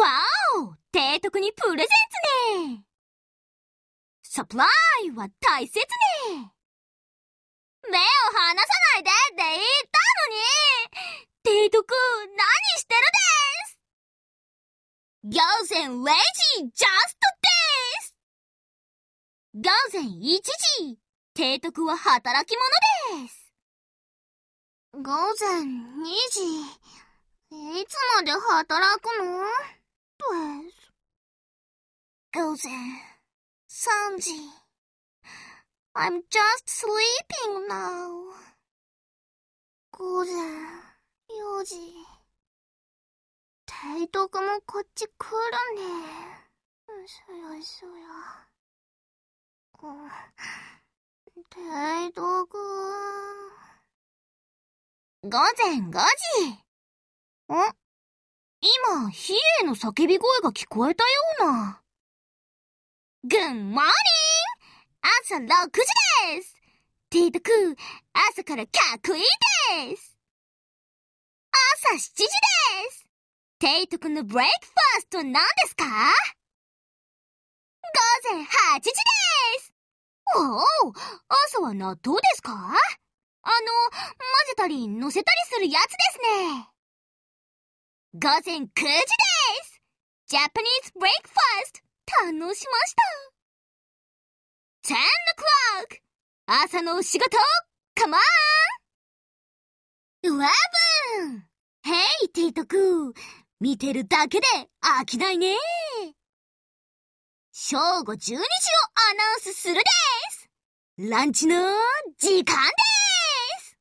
わお提督にプレゼンツねサプライは大切ね目を離さないでって言ったのに提督何してるです行前0時ジャストです行前1時提督は働き者です午前2時いつまで働くの Plus. 午前3時。I'm just sleeping now. 午前4時。体督もこっち来るね。よいしょよいしょよ。体督。午前5時。ん今、ヒエの叫び声が聞こえたような。グッモーニング朝6時です提督、朝からかっこいいです朝7時です提督のブレイクファーストは何ですか午前8時ですおお、朝は納豆ですかあの、混ぜたり乗せたりするやつですね。午前9時ですジャパニーズブレイクファースト堪能しました10のクロ o ク朝のお仕事カモン !11! ヘイ、テイトくん見てるだけで飽きないね正午12時をアナウンスするですランチの時間です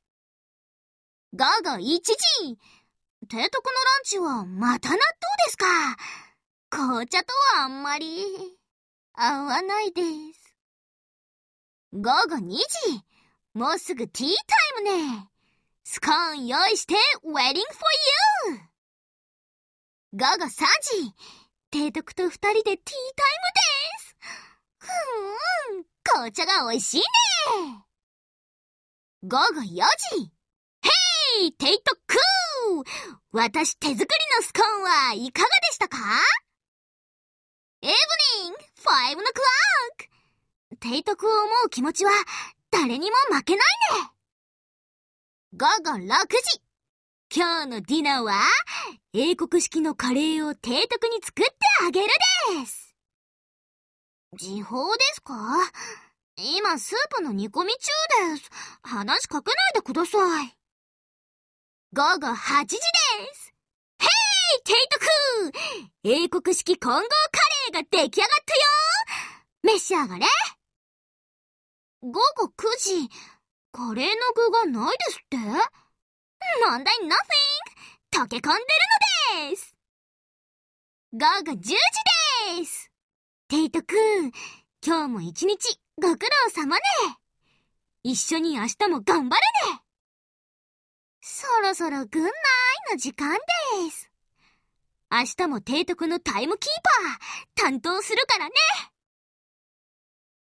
午後1時提督のランチはまた納豆ですか。紅茶とはあんまり合わないです。午後2時、もうすぐティータイムね。スコーン用意してウェディングフォーユー午後3時、提督と二人でティータイムですふーん、紅茶が美味しいね午後4時、ヘイ提督私手作りのスコーンはいかがでしたかエブ e ン i 5のクワー c 提督を思う気持ちは誰にも負けないね午後6時今日のディナーは英国式のカレーを提督に作ってあげるです時報ですか今スープの煮込み中です。話しかけないでください。午後8時ですヘイテイトク英国式混合カレーが出来上がったよ召し上がれ午後9時、カレーの具がないですって問題 nothing! 溶け込んでるのです午後10時ですテイトくん、今日も一日ご苦労様ね一緒に明日も頑張るねそろそろぐんないの時間です。明日も提督のタイムキーパー担当するからね